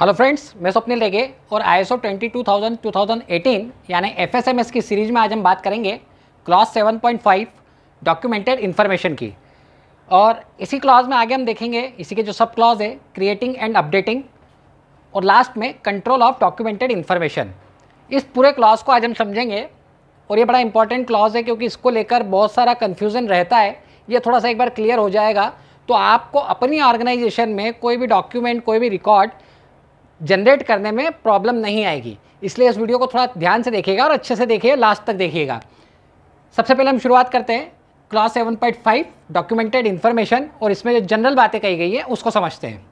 hello friends मैं स्वप्निल रेगे और I S O twenty two thousand two thousand eighteen यानी F S M S की series में आज हम बात करेंगे class seven point five documented information की और इसी क्लास में आगे हम देखेंगे इसी के जो सब क्लास है क्रिएटिंग एंड अपडेटिंग और लास्ट में कंट्रोल ऑफ डॉक्यूमेंटेड इन्फॉर्मेशन इस पूरे क्लास को आज हम समझेंगे और ये बड़ा इंपॉर्टेंट क्लास है क्योंकि इसको लेकर बहुत सारा कन्फ्यूज़न रहता है ये थोड़ा सा एक बार क्लियर हो जाएगा तो आपको अपनी ऑर्गेनाइजेशन में कोई भी डॉक्यूमेंट कोई भी रिकॉर्ड जनरेट करने में प्रॉब्लम नहीं आएगी इसलिए इस वीडियो को थोड़ा ध्यान से देखिएगा और अच्छे से देखिए लास्ट तक देखिएगा सबसे पहले हम शुरुआत करते हैं क्लास 7.5 डॉक्यूमेंटेड इन्फॉर्मेशन और इसमें जो जनरल बातें कही गई है उसको समझते हैं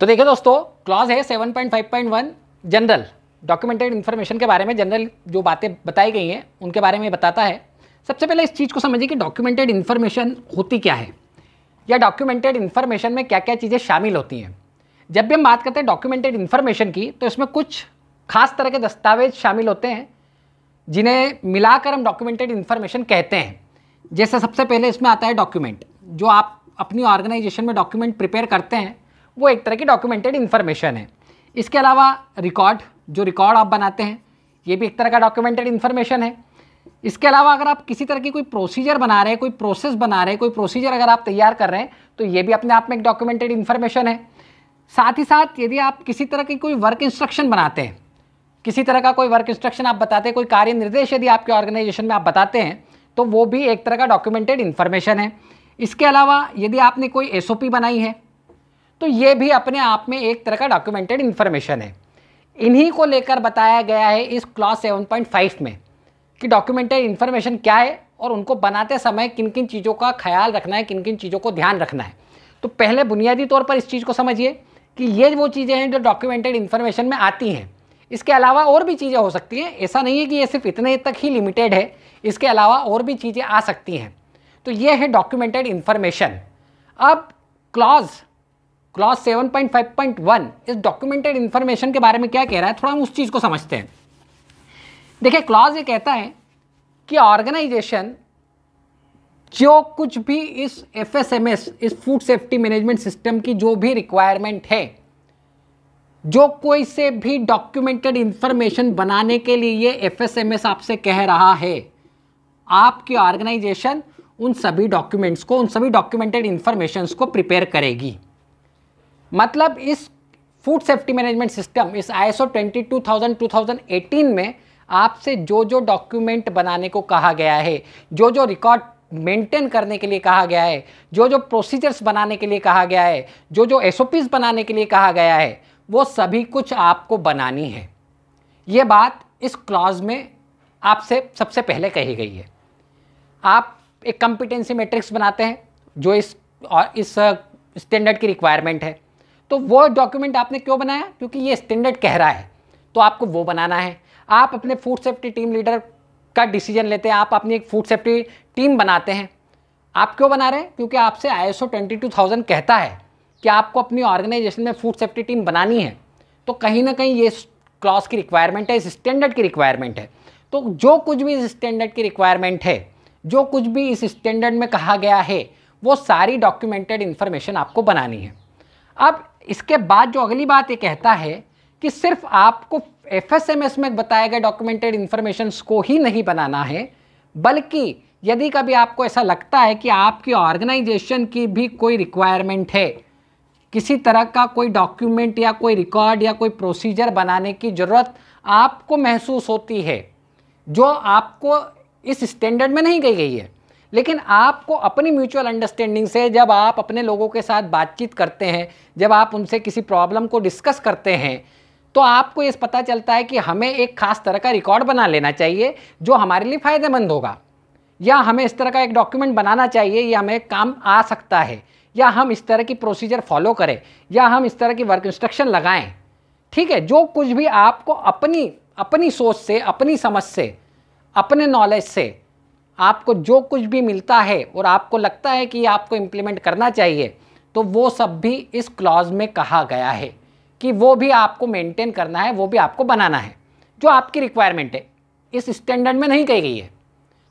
तो देखिए दोस्तों क्लॉज है 7.5.1 जनरल डॉक्यूमेंटेड इन्फॉर्मेशन के बारे में जनरल जो बातें बताई गई हैं उनके बारे में बताता है सबसे पहले इस चीज़ को समझिए कि डॉक्यूमेंटेड इन्फॉर्मेशन होती क्या है या डॉक्यूमेंटेड इन्फॉर्मेशन में क्या क्या चीज़ें शामिल होती हैं जब भी हम बात करते हैं डॉक्यूमेंटेड इन्फॉर्मेशन की तो इसमें कुछ खास तरह के दस्तावेज शामिल होते हैं जिन्हें मिलाकर हम डॉक्यूमेंटेड इन्फॉर्मेशन कहते हैं जैसे सबसे पहले इसमें आता है डॉक्यूमेंट जो आप अपनी ऑर्गेनाइजेशन में डॉक्यूमेंट प्रिपेयर करते हैं वो एक तरह की डॉक्यूमेंटेड इन्फॉर्मेशन है इसके अलावा रिकॉर्ड जो रिकॉर्ड आप बनाते हैं ये भी एक तरह का डॉक्यूमेंटेड इन्फॉर्मेशन है इसके अलावा अगर आप किसी तरह की कोई प्रोसीजर बना रहे हैं कोई प्रोसेस बना रहे हैं कोई प्रोसीजर अगर आप तैयार कर रहे हैं तो ये भी अपने आप में एक डॉक्यूमेंटेड इन्फॉर्मेशन है साथ ही साथ यदि आप किसी तरह की कोई वर्क इंस्ट्रक्शन बनाते हैं किसी तरह का कोई वर्क इंस्ट्रक्शन आप बताते हैं कोई कार्य निर्देश यदि आपके ऑर्गेनाइजेशन में आप बताते हैं तो वो भी एक तरह का डॉक्यूमेंटेड इन्फॉर्मेशन है इसके अलावा यदि आपने कोई एस बनाई है तो ये भी अपने आप में एक तरह का डॉक्यूमेंटेड इन्फॉर्मेशन है इन्हीं को लेकर बताया गया है इस पॉइंट 7.5 में कि डॉक्यूमेंटरी इन्फॉर्मेशन क्या है और उनको बनाते समय किन किन चीज़ों का ख्याल रखना है किन किन चीज़ों को ध्यान रखना है तो पहले बुनियादी तौर पर इस चीज़ को समझिए कि ये वो चीज़ें हैं जो डॉक्यूमेंटेड इन्फॉर्मेशन में आती हैं इसके अलावा और भी चीज़ें हो सकती हैं ऐसा नहीं है कि ये सिर्फ इतने तक ही लिमिटेड है इसके अलावा और भी चीज़ें आ सकती हैं तो ये है डॉक्यूमेंटेड इन्फॉर्मेशन अब क्लॉज क्लॉज 7.5.1 इस डॉक्यूमेंटेड इन्फॉर्मेशन के बारे में क्या कह रहा है थोड़ा हम उस चीज़ को समझते हैं देखिए क्लॉज ये कहता है कि ऑर्गेनाइजेशन जो कुछ भी इस एफ इस फूड सेफ्टी मैनेजमेंट सिस्टम की जो भी रिक्वायरमेंट है जो कोई से भी डॉक्यूमेंटेड इंफॉर्मेशन बनाने के लिए ये एफ आपसे कह रहा है आपकी ऑर्गेनाइजेशन उन सभी डॉक्यूमेंट्स को उन सभी डॉक्यूमेंटेड इंफॉर्मेशन को प्रिपेयर करेगी मतलब इस फूड सेफ्टी मैनेजमेंट सिस्टम इस आई एस 22000 2018 में आपसे जो जो डॉक्यूमेंट बनाने को कहा गया है जो जो रिकॉर्ड मेंटेन करने के लिए कहा गया है जो जो प्रोसीजर्स बनाने के लिए कहा गया है जो जो एस बनाने के लिए कहा गया है वो सभी कुछ आपको बनानी है ये बात इस क्लॉज में आपसे सबसे पहले कही गई है आप एक कंपिटेंसी मैट्रिक्स बनाते हैं जो इस और इस स्टैंडर्ड uh, की रिक्वायरमेंट है तो वो डॉक्यूमेंट आपने क्यों बनाया क्योंकि ये स्टैंडर्ड कह रहा है तो आपको वो बनाना है आप अपने फूड सेफ्टी टीम लीडर का डिसीजन लेते हैं आप अपनी एक फूड सेफ्टी टीम बनाते हैं आप क्यों बना रहे हैं क्योंकि आपसे आई एस कहता है कि आपको अपनी ऑर्गेनाइजेशन में फूड सेफ्टी टीम बनानी है तो कहीं ना कहीं ये क्लॉस की रिक्वायरमेंट है इस स्टैंडर्ड की रिक्वायरमेंट है तो जो कुछ भी इस स्टैंडर्ड की रिक्वायरमेंट है जो कुछ भी इस स्टैंडर्ड में कहा गया है वो सारी डॉक्यूमेंटेड इन्फॉर्मेशन आपको बनानी है अब इसके बाद जो अगली बात ये कहता है कि सिर्फ आपको एफ में बताए गए डॉक्यूमेंटेड इन्फॉर्मेशन को ही नहीं बनाना है बल्कि यदि कभी आपको ऐसा लगता है कि आपकी ऑर्गेनाइजेशन की भी कोई रिक्वायरमेंट है किसी तरह का कोई डॉक्यूमेंट या कोई रिकॉर्ड या कोई प्रोसीजर बनाने की ज़रूरत आपको महसूस होती है जो आपको इस स्टैंडर्ड में नहीं गई गई है लेकिन आपको अपनी म्यूचुअल अंडरस्टैंडिंग से जब आप अपने लोगों के साथ बातचीत करते हैं जब आप उनसे किसी प्रॉब्लम को डिस्कस करते हैं तो आपको ये पता चलता है कि हमें एक खास तरह का रिकॉर्ड बना लेना चाहिए जो हमारे लिए फ़ायदेमंद होगा या हमें इस तरह का एक डॉक्यूमेंट बनाना चाहिए या हमें काम आ सकता है या हम इस तरह की प्रोसीजर फॉलो करें या हम इस तरह की वर्क इंस्ट्रक्शन लगाएं ठीक है जो कुछ भी आपको अपनी अपनी सोच से अपनी समझ से अपने नॉलेज से आपको जो कुछ भी मिलता है और आपको लगता है कि आपको इम्प्लीमेंट करना चाहिए तो वो सब भी इस क्लॉज में कहा गया है कि वो भी आपको मेंटेन करना है वो भी आपको बनाना है जो आपकी रिक्वायरमेंट है इस स्टैंडर्ड में नहीं कही गई है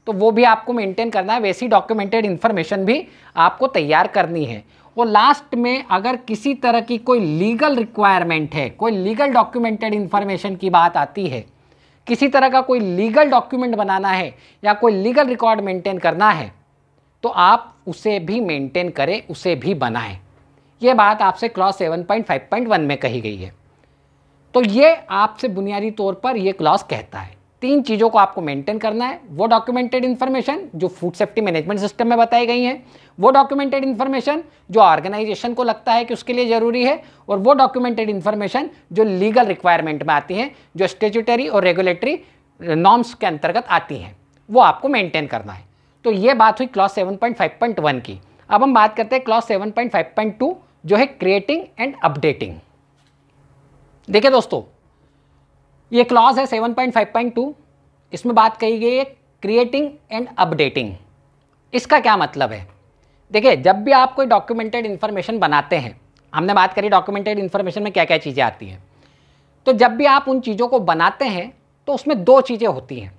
तो वो भी आपको मेंटेन करना है वैसी डॉक्यूमेंटेड इन्फॉर्मेशन भी आपको तैयार करनी है और लास्ट में अगर किसी तरह की कोई लीगल रिक्वायरमेंट है कोई लीगल डॉक्यूमेंटेड इन्फॉर्मेशन की बात आती है किसी तरह का कोई लीगल डॉक्यूमेंट बनाना है या कोई लीगल रिकॉर्ड मेंटेन करना है तो आप उसे भी मेंटेन करें उसे भी बनाएं ये बात आपसे क्लॉज 7.5.1 में कही गई है तो ये आपसे बुनियादी तौर पर यह क्लॉज कहता है तीन चीज़ों को आपको मेंटेन करना है वो डॉक्यूमेंटेड इन्फॉर्मेशन जो फूड सेफ्टी मैनेजमेंट सिस्टम में बताई गई हैं वो डॉक्यूमेंटेड इन्फॉर्मेशन जो ऑर्गेनाइजेशन को लगता है कि उसके लिए ज़रूरी है और वो डॉक्यूमेंटेड इन्फॉर्मेशन जो लीगल रिक्वायरमेंट में आती हैं जो स्टेचुटरी और रेगुलेटरी नॉर्म्स के अंतर्गत आती हैं वो आपको मेंटेन करना है तो ये बात हुई क्लॉस सेवन की अब हम बात करते हैं क्लॉस सेवन जो है क्रिएटिंग एंड अपडेटिंग देखिए दोस्तों ये क्लॉज है 7.5.2 इसमें बात कही गई है क्रिएटिंग एंड अपडेटिंग इसका क्या मतलब है देखिए जब भी आप कोई डॉक्यूमेंटेड इन्फॉर्मेशन बनाते हैं हमने बात करी डॉक्यूमेंटेड इन्फॉर्मेशन में क्या क्या चीज़ें आती हैं तो जब भी आप उन चीज़ों को बनाते हैं तो उसमें दो चीज़ें होती हैं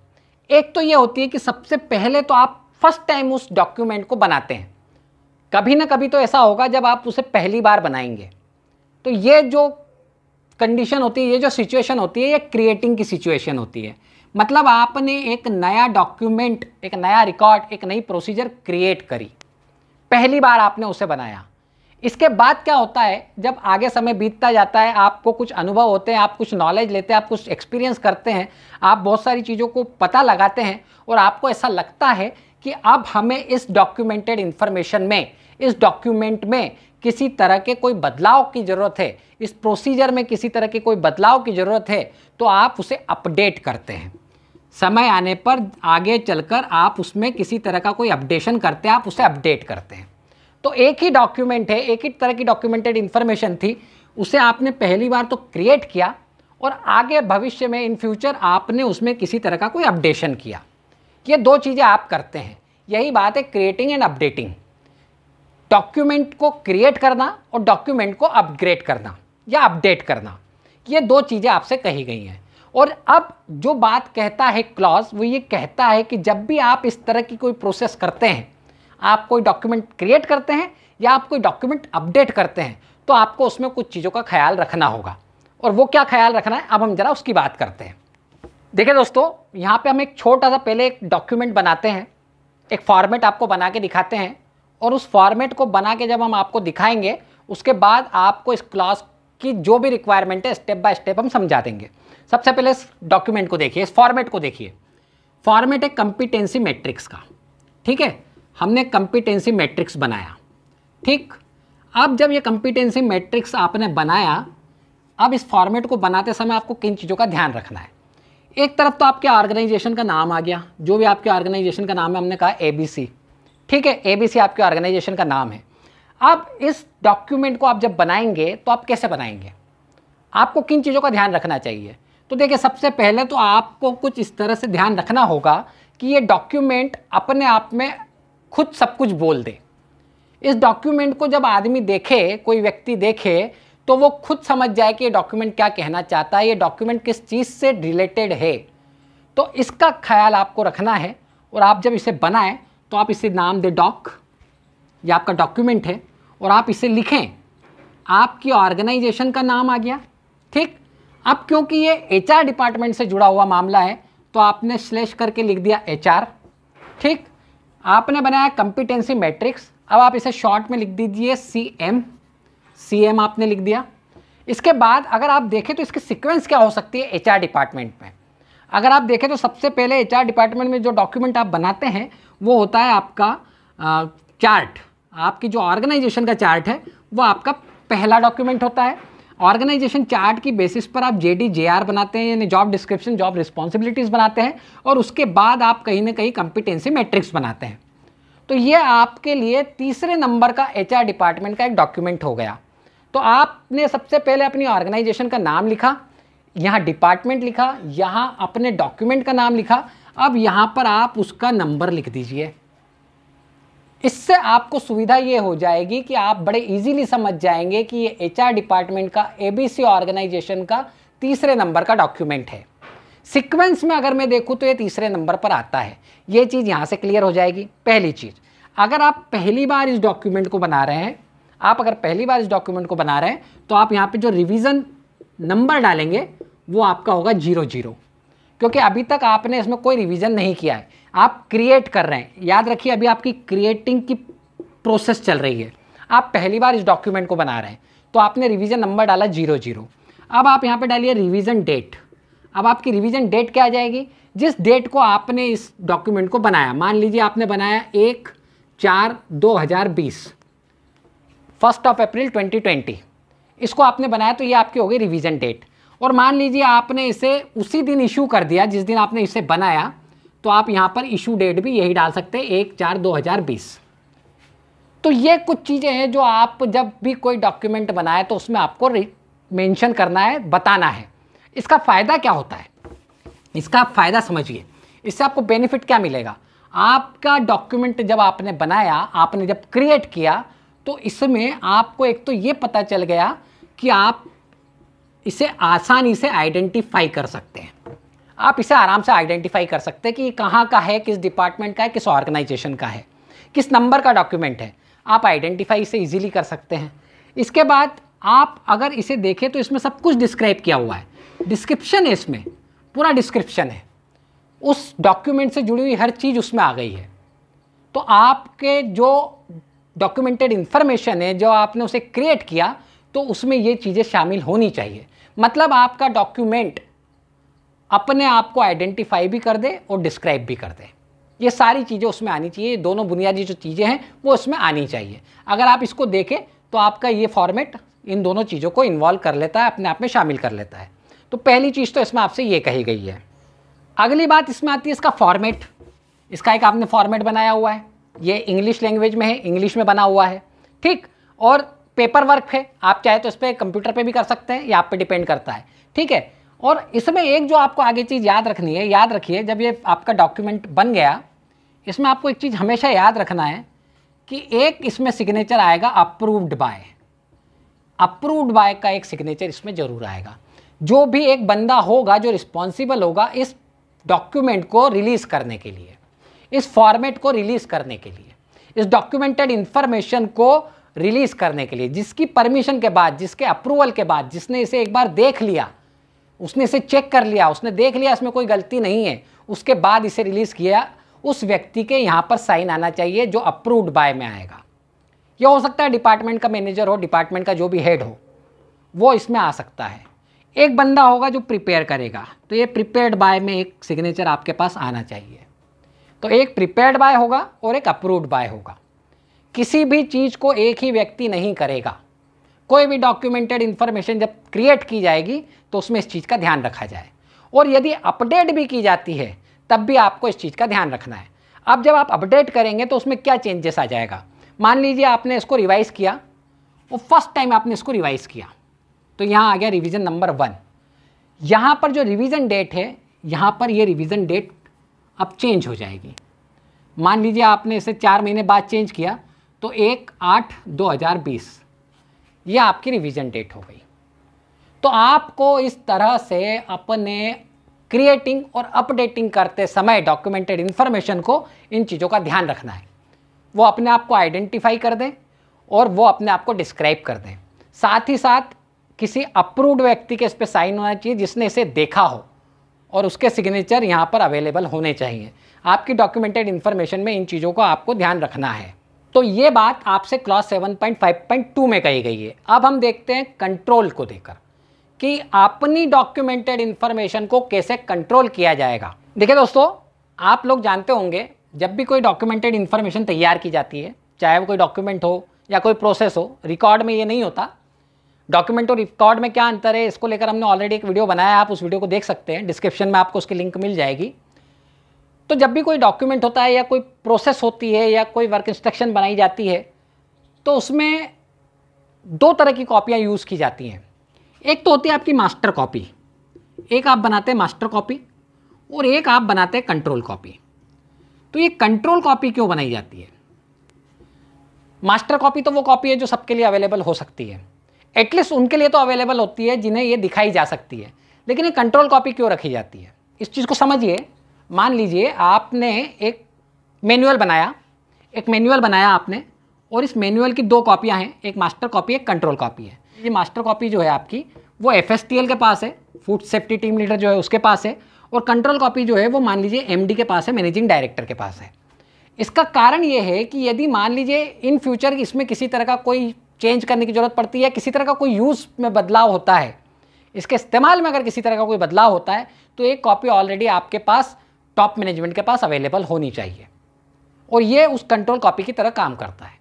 एक तो ये होती है कि सबसे पहले तो आप फर्स्ट टाइम उस डॉक्यूमेंट को बनाते हैं कभी ना कभी तो ऐसा होगा जब आप उसे पहली बार बनाएंगे तो ये जो कंडीशन होती है ये जो सिचुएशन होती है ये क्रिएटिंग की सिचुएशन होती है मतलब आपने एक नया डॉक्यूमेंट एक नया रिकॉर्ड एक नई प्रोसीजर क्रिएट करी पहली बार आपने उसे बनाया इसके बाद क्या होता है जब आगे समय बीतता जाता है आपको कुछ अनुभव होते हैं आप कुछ नॉलेज लेते हैं आप कुछ एक्सपीरियंस करते हैं आप बहुत सारी चीज़ों को पता लगाते हैं और आपको ऐसा लगता है कि अब हमें इस डॉक्यूमेंटेड इन्फॉर्मेशन में इस डॉक्यूमेंट में किसी तरह के कोई बदलाव की ज़रूरत है इस प्रोसीजर में किसी तरह के कोई बदलाव की ज़रूरत है तो आप उसे अपडेट करते हैं समय आने पर आगे चलकर आप उसमें किसी तरह का कोई अपडेशन करते हैं आप उसे अपडेट करते हैं तो एक ही डॉक्यूमेंट है एक ही तरह की डॉक्यूमेंटेड इन्फॉर्मेशन थी उसे आपने पहली बार तो क्रिएट किया और आगे भविष्य में इन फ्यूचर आपने उसमें किसी तरह का कोई अपडेशन किया ये दो चीज़ें आप करते हैं यही बात है क्रिएटिंग एंड अपडेटिंग डॉक्यूमेंट को क्रिएट करना और डॉक्यूमेंट को अपग्रेड करना या अपडेट करना ये दो चीज़ें आपसे कही गई हैं और अब जो बात कहता है क्लॉज वो ये कहता है कि जब भी आप इस तरह की कोई प्रोसेस करते हैं आप कोई डॉक्यूमेंट क्रिएट करते हैं या आप कोई डॉक्यूमेंट अपडेट करते हैं तो आपको उसमें कुछ चीज़ों का ख्याल रखना होगा और वो क्या ख्याल रखना है अब हम ज़रा उसकी बात करते हैं देखिए दोस्तों यहाँ पे हम एक छोटा सा पहले एक डॉक्यूमेंट बनाते हैं एक फॉर्मेट आपको बना के दिखाते हैं और उस फॉर्मेट को बना के जब हम आपको दिखाएंगे उसके बाद आपको इस क्लास की जो भी रिक्वायरमेंट है स्टेप बाय स्टेप हम समझा देंगे सबसे पहले इस डॉक्यूमेंट को देखिए इस फॉर्मेट को देखिए फॉर्मेट है कंपिटेंसी मैट्रिक्स का ठीक है हमने कंपिटेंसी मैट्रिक्स बनाया ठीक अब जब ये कंपिटेंसी मैट्रिक्स आपने बनाया अब इस फॉर्मेट को बनाते समय आपको किन चीज़ों का ध्यान रखना है एक तरफ तो आपके ऑर्गेनाइजेशन का नाम आ गया जो भी आपके ऑर्गेनाइजेशन का नाम है हमने कहा एबीसी ठीक है एबीसी आपके ऑर्गेनाइजेशन का नाम है आप इस डॉक्यूमेंट को आप जब बनाएंगे तो आप कैसे बनाएंगे आपको किन चीज़ों का ध्यान रखना चाहिए तो देखिए सबसे पहले तो आपको कुछ इस तरह से ध्यान रखना होगा कि ये डॉक्यूमेंट अपने आप में खुद सब कुछ बोल दे इस डॉक्यूमेंट को जब आदमी देखे कोई व्यक्ति देखे तो वो खुद समझ जाए कि ये डॉक्यूमेंट क्या कहना चाहता है ये डॉक्यूमेंट किस चीज़ से रिलेटेड है तो इसका ख्याल आपको रखना है और आप जब इसे बनाएं तो आप इसे नाम दें डॉक ये आपका डॉक्यूमेंट है और आप इसे लिखें आपकी ऑर्गेनाइजेशन का नाम आ गया ठीक अब क्योंकि ये एचआर डिपार्टमेंट से जुड़ा हुआ मामला है तो आपने स्लेश करके लिख दिया एचआर ठीक आपने बनाया कंपिटेंसी मैट्रिक्स अब आप इसे शॉर्ट में लिख दीजिए सी एम सी एम आपने लिख दिया इसके बाद अगर आप देखें तो इसकी सीक्वेंस क्या हो सकती है एचआर डिपार्टमेंट में अगर आप देखें तो सबसे पहले एचआर डिपार्टमेंट में जो डॉक्यूमेंट आप बनाते हैं वो होता है आपका चार्ट आपकी जो ऑर्गेनाइजेशन का चार्ट है वो आपका पहला डॉक्यूमेंट होता है ऑर्गेनाइजेशन चार्ट की बेसिस पर आप जे डी जे आर बनाते हैं यानी जॉब डिस्क्रिप्शन जॉब रिस्पॉन्सिबिलिटीज़ बनाते हैं और उसके बाद आप कहीं ना कहीं कंपिटेंसी मैट्रिक्स बनाते हैं तो ये आपके लिए तीसरे नंबर का एच आर डिपार्टमेंट का एक डॉक्यूमेंट हो गया तो आपने सबसे पहले अपनी ऑर्गेनाइजेशन का नाम लिखा यहाँ डिपार्टमेंट लिखा यहाँ अपने डॉक्यूमेंट का नाम लिखा अब यहाँ पर आप उसका नंबर लिख दीजिए इससे आपको सुविधा ये हो जाएगी कि आप बड़े इजीली समझ जाएंगे कि ये एचआर डिपार्टमेंट का एबीसी ऑर्गेनाइजेशन का तीसरे नंबर का डॉक्यूमेंट है सीक्वेंस में अगर मैं देखूँ तो ये तीसरे नंबर पर आता है ये चीज़ यहाँ से क्लियर हो जाएगी पहली चीज़ अगर आप पहली बार इस डॉक्यूमेंट को बना रहे हैं आप अगर पहली बार इस डॉक्यूमेंट को बना रहे हैं तो आप यहाँ पे जो रिवीजन नंबर डालेंगे वो आपका होगा जीरो जीरो क्योंकि अभी तक आपने इसमें कोई रिवीजन नहीं किया है आप क्रिएट कर रहे हैं याद रखिए अभी आपकी क्रिएटिंग की प्रोसेस चल रही है आप पहली बार इस डॉक्यूमेंट को बना रहे हैं तो आपने रिवीजन नंबर डाला जीरो जीरो अब आप यहाँ पे डालिए रिवीजन डेट अब आपकी रिवीजन डेट क्या आ जाएगी जिस डेट को आपने इस डॉक्यूमेंट को बनाया मान लीजिए आपने बनाया एक चार दो हज़ार बीस first of April twenty twenty इसको आपने बनाया तो ये आपकी हो गई रिवीजन डेट और मान लीजिए आपने इसे उसी दिन इशू कर दिया जिस दिन आपने इसे बनाया तो आप यहाँ पर इशू डेट भी यही डाल सकते हैं एक चार दो हज़ार बीस तो ये कुछ चीज़ें हैं जो आप जब भी कोई डॉक्यूमेंट बनाए तो उसमें आपको मेंशन करना है बताना है इसका फ़ायदा क्या होता है इसका फ़ायदा समझिए इससे आपको बेनिफिट क्या मिलेगा आपका डॉक्यूमेंट जब आपने बनाया आपने जब क्रिएट किया तो इसमें आपको एक तो ये पता चल गया कि आप इसे आसानी से आइडेंटिफाई कर सकते हैं आप इसे आराम से आइडेंटिफाई कर सकते हैं कि कहाँ का है किस डिपार्टमेंट का है किस ऑर्गेनाइजेशन का है किस नंबर का डॉक्यूमेंट है आप आइडेंटिफाई इसे ईजिली कर सकते हैं इसके बाद आप अगर इसे देखें तो इसमें सब कुछ डिस्क्राइब किया हुआ है डिस्क्रिप्शन है इसमें पूरा डिस्क्रिप्शन है उस डॉक्यूमेंट से जुड़ी हुई हर चीज़ उसमें आ गई है तो आपके जो डॉक्यूमेंटेड इन्फॉर्मेशन है जो आपने उसे क्रिएट किया तो उसमें ये चीज़ें शामिल होनी चाहिए मतलब आपका डॉक्यूमेंट अपने आप को आइडेंटिफाई भी कर दे और डिस्क्राइब भी कर दे ये सारी चीज़ें उसमें आनी चाहिए ये दोनों बुनियादी जो चीज़ें हैं वो उसमें आनी चाहिए अगर आप इसको देखें तो आपका ये फॉर्मेट इन दोनों चीज़ों को इन्वॉल्व कर लेता है अपने आप में शामिल कर लेता है तो पहली चीज़ तो इसमें आपसे ये कही गई है अगली बात इसमें आती है इसका फॉर्मेट इसका एक आपने फॉर्मेट बनाया हुआ है ये इंग्लिश लैंग्वेज में है इंग्लिश में बना हुआ है ठीक और पेपर वर्क है आप चाहे तो इस पर कंप्यूटर पे भी कर सकते हैं ये आप पे डिपेंड करता है ठीक है और इसमें एक जो आपको आगे चीज़ याद रखनी है याद रखिए जब ये आपका डॉक्यूमेंट बन गया इसमें आपको एक चीज़ हमेशा याद रखना है कि एक इसमें सिग्नेचर आएगा अप्रूव्ड बाय अप्रूव्ड बाय का एक सिग्नेचर इसमें ज़रूर आएगा जो भी एक बंदा होगा जो रिस्पॉन्सिबल होगा इस डॉक्यूमेंट को रिलीज़ करने के लिए इस फॉर्मेट को रिलीज़ करने के लिए इस डॉक्यूमेंटेड इन्फॉर्मेशन को रिलीज़ करने के लिए जिसकी परमिशन के बाद जिसके अप्रूवल के बाद जिसने इसे एक बार देख लिया उसने इसे चेक कर लिया उसने देख लिया इसमें कोई गलती नहीं है उसके बाद इसे रिलीज़ किया उस व्यक्ति के यहाँ पर साइन आना चाहिए जो अप्रूव्ड बाय में आएगा यह हो सकता है डिपार्टमेंट का मैनेजर हो डिपार्टमेंट का जो भी हेड हो वो इसमें आ सकता है एक बंदा होगा जो प्रिपेयर करेगा तो ये प्रिपेयर्ड बाय में एक सिग्नेचर आपके पास आना चाहिए तो एक प्रिपेयर्ड बाय होगा और एक अप्रूव्ड बाय होगा किसी भी चीज़ को एक ही व्यक्ति नहीं करेगा कोई भी डॉक्यूमेंटेड इन्फॉर्मेशन जब क्रिएट की जाएगी तो उसमें इस चीज़ का ध्यान रखा जाए और यदि अपडेट भी की जाती है तब भी आपको इस चीज़ का ध्यान रखना है अब जब आप अपडेट करेंगे तो उसमें क्या चेंजेस आ जाएगा मान लीजिए आपने इसको रिवाइज़ किया और फर्स्ट टाइम आपने इसको रिवाइज़ किया तो यहाँ आ गया रिविज़न नंबर वन यहाँ पर जो रिविज़न डेट है यहाँ पर ये रिविज़न डेट अब चेंज हो जाएगी मान लीजिए आपने इसे चार महीने बाद चेंज किया तो एक आठ दो हज़ार बीस ये आपकी रिवीजन डेट हो गई तो आपको इस तरह से अपने क्रिएटिंग और अपडेटिंग करते समय डॉक्यूमेंटेड इन्फॉर्मेशन को इन चीज़ों का ध्यान रखना है वो अपने आप को आइडेंटिफाई कर दें और वो अपने आप को डिस्क्राइब कर दें साथ ही साथ किसी अप्रूव्ड व्यक्ति के इस पर साइन होना चाहिए जिसने इसे देखा हो और उसके सिग्नेचर यहाँ पर अवेलेबल होने चाहिए आपकी डॉक्यूमेंटेड इन्फॉर्मेशन में इन चीज़ों को आपको ध्यान रखना है तो ये बात आपसे क्लॉज 7.5.2 में कही गई है अब हम देखते हैं कंट्रोल को देकर कि अपनी डॉक्यूमेंटेड इन्फॉर्मेशन को कैसे कंट्रोल किया जाएगा देखिए दोस्तों आप लोग जानते होंगे जब भी कोई डॉक्यूमेंटेड इन्फॉर्मेशन तैयार की जाती है चाहे वो कोई डॉक्यूमेंट हो या कोई प्रोसेस हो रिकॉर्ड में ये नहीं होता डॉक्यूमेंट और रिकॉर्ड में क्या अंतर है इसको लेकर हमने ऑलरेडी एक वीडियो बनाया आप उस वीडियो को देख सकते हैं डिस्क्रिप्शन में आपको उसकी लिंक मिल जाएगी तो जब भी कोई डॉक्यूमेंट होता है या कोई प्रोसेस होती है या कोई वर्क इंस्ट्रक्शन बनाई जाती है तो उसमें दो तरह की कॉपियाँ यूज़ की जाती हैं एक तो होती है आपकी मास्टर कॉपी एक आप बनाते हैं मास्टर कॉपी और एक आप बनाते हैं कंट्रोल कॉपी तो ये कंट्रोल कॉपी क्यों बनाई जाती है मास्टर कॉपी तो वो कॉपी है जो सबके लिए अवेलेबल हो सकती है एटलीस्ट उनके लिए तो अवेलेबल होती है जिन्हें ये दिखाई जा सकती है लेकिन ये कंट्रोल कॉपी क्यों रखी जाती है इस चीज़ को समझिए मान लीजिए आपने एक मैनुअल बनाया एक मैनुअल बनाया आपने और इस मैनुअल की दो कॉपियाँ हैं एक मास्टर कॉपी एक कंट्रोल कॉपी है ये मास्टर कॉपी जो है आपकी वो एफ के पास है फूड सेफ्टी टीम लीडर जो है उसके पास है और कंट्रोल कॉपी जो है वो मान लीजिए एम के पास है मैनेजिंग डायरेक्टर के पास है इसका कारण ये है कि यदि मान लीजिए इन फ्यूचर इसमें किसी तरह का कोई चेंज करने की ज़रूरत पड़ती है किसी तरह का कोई यूज़ में बदलाव होता है इसके इस्तेमाल में अगर किसी तरह का कोई बदलाव होता है तो एक कॉपी ऑलरेडी आपके पास टॉप मैनेजमेंट के पास अवेलेबल होनी चाहिए और ये उस कंट्रोल कॉपी की तरह काम करता है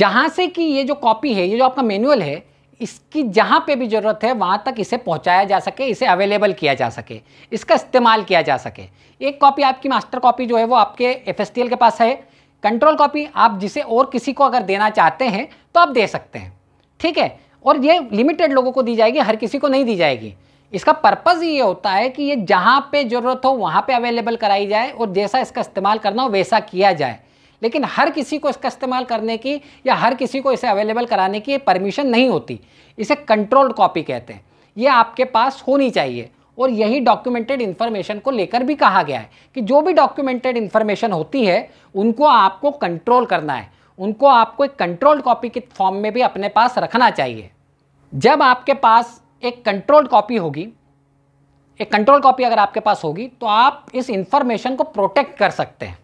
जहाँ से कि ये जो कॉपी है ये जो आपका मैनुअल है इसकी जहाँ पे भी ज़रूरत है वहाँ तक इसे पहुँचाया जा सके इसे अवेलेबल किया जा सके इसका इस्तेमाल किया जा सके एक कॉपी आपकी मास्टर कॉपी जो है वो आपके एफ के पास है कंट्रोल कॉपी आप जिसे और किसी को अगर देना चाहते हैं तो आप दे सकते हैं ठीक है और ये लिमिटेड लोगों को दी जाएगी हर किसी को नहीं दी जाएगी इसका पर्पज़ ये होता है कि ये जहाँ पे ज़रूरत हो वहाँ पे अवेलेबल कराई जाए और जैसा इसका इस्तेमाल करना हो वैसा किया जाए लेकिन हर किसी को इसका इस्तेमाल करने की या हर किसी को इसे अवेलेबल कराने की परमिशन नहीं होती इसे कंट्रोल्ड कॉपी कहते हैं ये आपके पास होनी चाहिए और यही डॉक्यूमेंटेड इन्फॉर्मेशन को लेकर भी कहा गया है कि जो भी डॉक्यूमेंटेड इन्फॉर्मेशन होती है उनको आपको कंट्रोल करना है उनको आपको एक कंट्रोल्ड कॉपी के फॉर्म में भी अपने पास रखना चाहिए जब आपके पास एक कंट्रोल कॉपी होगी एक कंट्रोल कॉपी अगर आपके पास होगी तो आप इस इंफॉर्मेशन को प्रोटेक्ट कर सकते हैं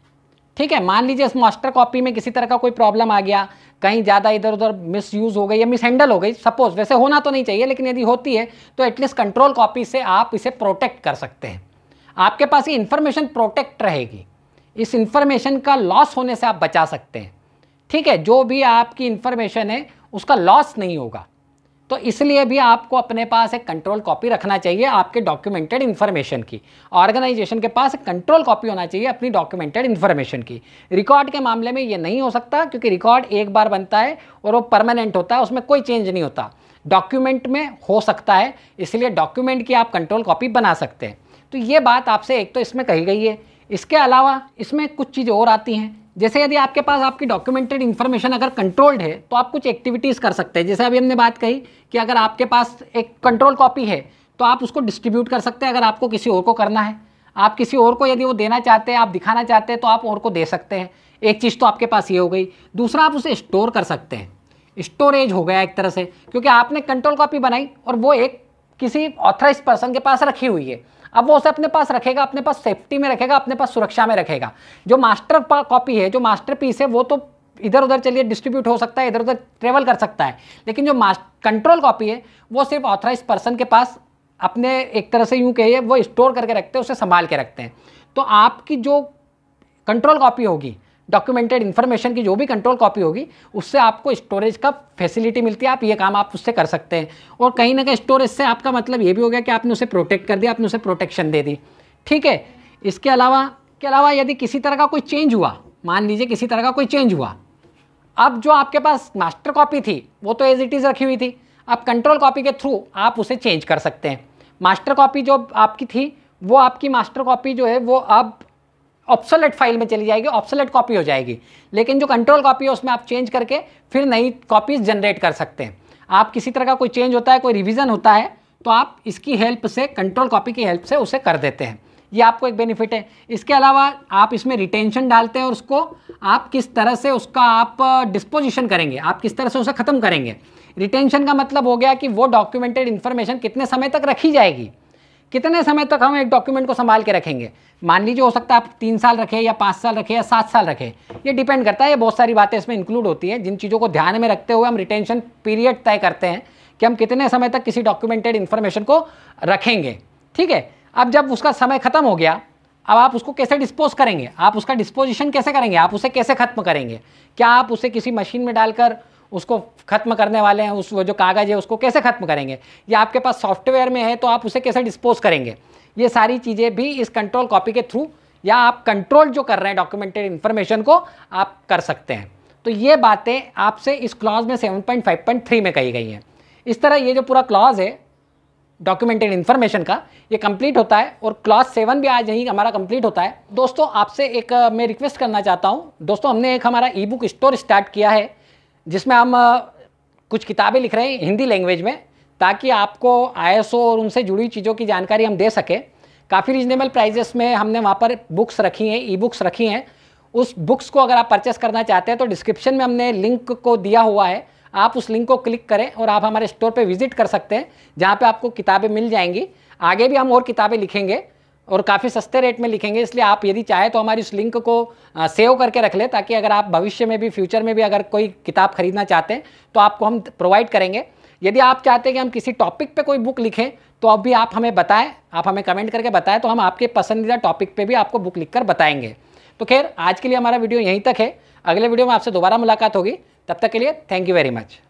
ठीक है मान लीजिए इस मास्टर कॉपी में किसी तरह का कोई प्रॉब्लम आ गया कहीं ज़्यादा इधर उधर मिस यूज़ हो गई या मिस हैंडल हो गई सपोज वैसे होना तो नहीं चाहिए लेकिन यदि होती है तो एटलीस्ट कंट्रोल कॉपी से आप इसे प्रोटेक्ट कर सकते हैं आपके पास ये इन्फॉर्मेशन प्रोटेक्ट रहेगी इस इन्फॉर्मेशन का लॉस होने से आप बचा सकते हैं ठीक है जो भी आपकी इन्फॉर्मेशन है उसका लॉस नहीं होगा तो इसलिए भी आपको अपने पास एक कंट्रोल कॉपी रखना चाहिए आपके डॉक्यूमेंटेड इन्फॉर्मेशन की ऑर्गेनाइजेशन के पास एक कंट्रोल कॉपी होना चाहिए अपनी डॉक्यूमेंटेड इन्फॉर्मेशन की रिकॉर्ड के मामले में ये नहीं हो सकता क्योंकि रिकॉर्ड एक बार बनता है और वो परमानेंट होता है उसमें कोई चेंज नहीं होता डॉक्यूमेंट में हो सकता है इसलिए डॉक्यूमेंट की आप कंट्रोल कॉपी बना सकते हैं तो ये बात आपसे एक तो इसमें कही गई है इसके अलावा इसमें कुछ चीज़ और आती हैं जैसे यदि आपके पास आपकी डॉक्यूमेंटेड इन्फॉर्मेशन अगर कंट्रोल्ड है तो आप कुछ एक्टिविटीज़ कर सकते हैं जैसे अभी हमने बात कही कि अगर आपके पास एक कंट्रोल कॉपी है तो आप उसको डिस्ट्रीब्यूट कर सकते हैं अगर आपको किसी और को करना है आप किसी और को यदि वो देना चाहते हैं आप दिखाना चाहते हैं तो आप और को दे सकते हैं एक चीज़ तो आपके पास ये हो गई दूसरा आप उसे स्टोर कर सकते हैं स्टोरेज हो गया एक तरह से क्योंकि आपने कंट्रोल कॉपी बनाई और वो एक किसी ऑथराइज पर्सन के पास रखी हुई है अब वो उसे अपने पास रखेगा अपने पास सेफ्टी में रखेगा अपने पास सुरक्षा में रखेगा जो मास्टर कॉपी है जो मास्टर पीस है वो तो इधर उधर चलिए डिस्ट्रीब्यूट हो सकता है इधर उधर ट्रेवल कर सकता है लेकिन जो कंट्रोल कॉपी है वो सिर्फ ऑथराइज पर्सन के पास अपने एक तरह से यूँ कहिए वो स्टोर करके रखते हैं उसे संभाल के रखते हैं तो आपकी जो कंट्रोल कॉपी होगी डॉक्यूमेंटेड इन्फॉर्मेशन की जो भी कंट्रोल कॉपी होगी उससे आपको स्टोरेज का फैसिलिटी मिलती है आप ये काम आप उससे कर सकते हैं और कहीं ना कहीं स्टोरेज से आपका मतलब ये भी हो गया कि आपने उसे प्रोटेक्ट कर दिया आपने उसे प्रोटेक्शन दे दी ठीक है इसके अलावा के अलावा यदि किसी तरह का कोई चेंज हुआ मान लीजिए किसी तरह का कोई चेंज हुआ अब जो आपके पास मास्टर कॉपी थी वो तो एज इट इज़ रखी हुई थी अब कंट्रोल कॉपी के थ्रू आप उसे चेंज कर सकते हैं मास्टर कॉपी जो आपकी थी वो आपकी मास्टर कॉपी जो है वो अब ऑप्सोलेट फाइल में चली जाएगी ऑप्सोलेट कॉपी हो जाएगी लेकिन जो कंट्रोल कॉपी है उसमें आप चेंज करके फिर नई कॉपीज जनरेट कर सकते हैं आप किसी तरह का कोई चेंज होता है कोई रिविज़न होता है तो आप इसकी हेल्प से कंट्रोल कॉपी की हेल्प से उसे कर देते हैं ये आपको एक बेनिफिट है इसके अलावा आप इसमें रिटेंशन डालते हैं और उसको आप किस तरह से उसका आप डिस्पोजिशन करेंगे आप किस तरह से उसे ख़त्म करेंगे रिटेंशन का मतलब हो गया कि वो डॉक्यूमेंटेड इन्फॉर्मेशन कितने समय तक रखी जाएगी कितने समय तक हम एक डॉक्यूमेंट को संभाल के रखेंगे मान लीजिए हो सकता है आप तीन साल रखें या पाँच साल रखें या सात साल रखें ये डिपेंड करता है ये बहुत सारी बातें इसमें इंक्लूड होती हैं जिन चीज़ों को ध्यान में रखते हुए हम रिटेंशन पीरियड तय करते हैं कि हम कितने समय तक किसी डॉक्यूमेंटेड इन्फॉर्मेशन को रखेंगे ठीक है अब जब उसका समय खत्म हो गया अब आप उसको कैसे डिस्पोज करेंगे आप उसका डिस्पोजिशन कैसे करेंगे आप उसे कैसे खत्म करेंगे क्या आप उसे किसी मशीन में डालकर उसको ख़त्म करने वाले हैं उस वो जो कागज़ है उसको कैसे ख़त्म करेंगे या आपके पास सॉफ्टवेयर में है तो आप उसे कैसे डिस्पोज करेंगे ये सारी चीज़ें भी इस कंट्रोल कॉपी के थ्रू या आप कंट्रोल जो कर रहे हैं डॉक्यूमेंटेड इन्फॉर्मेशन को आप कर सकते हैं तो ये बातें आपसे इस क्लॉज में 7.5.3 में कही गई हैं इस तरह ये जो पूरा क्लॉज है डॉक्यूमेंटेड इन्फॉर्मेशन का ये कंप्लीट होता है और क्लॉज सेवन भी आज यहीं हमारा कंप्लीट होता है दोस्तों आपसे एक मैं रिक्वेस्ट करना चाहता हूँ दोस्तों हमने एक हमारा ई बुक स्टोर स्टार्ट किया है जिसमें हम कुछ किताबें लिख रहे हैं हिंदी लैंग्वेज में ताकि आपको आई और उनसे जुड़ी चीज़ों की जानकारी हम दे सकें काफ़ी रिजनेबल प्राइजेस में हमने वहाँ पर बुक्स रखी हैं ई बुक्स रखी हैं उस बुक्स को अगर आप परचेस करना चाहते हैं तो डिस्क्रिप्शन में हमने लिंक को दिया हुआ है आप उस लिंक को क्लिक करें और आप हमारे स्टोर पर विजिट कर सकते हैं जहाँ पर आपको किताबें मिल जाएंगी आगे भी हम और किताबें लिखेंगे और काफ़ी सस्ते रेट में लिखेंगे इसलिए आप यदि चाहे तो हमारी उस लिंक को सेव करके रख ले ताकि अगर आप भविष्य में भी फ्यूचर में भी अगर कोई किताब खरीदना चाहते हैं तो आपको हम प्रोवाइड करेंगे यदि आप चाहते हैं कि हम किसी टॉपिक पे कोई बुक लिखें तो अब भी आप हमें बताएं आप हमें कमेंट करके बताएं तो हम आपके पसंदीदा टॉपिक पर भी आपको बुक कर बताएंगे तो खैर आज के लिए हमारा वीडियो यहीं तक है अगले वीडियो में आपसे दोबारा मुलाकात होगी तब तक के लिए थैंक यू वेरी मच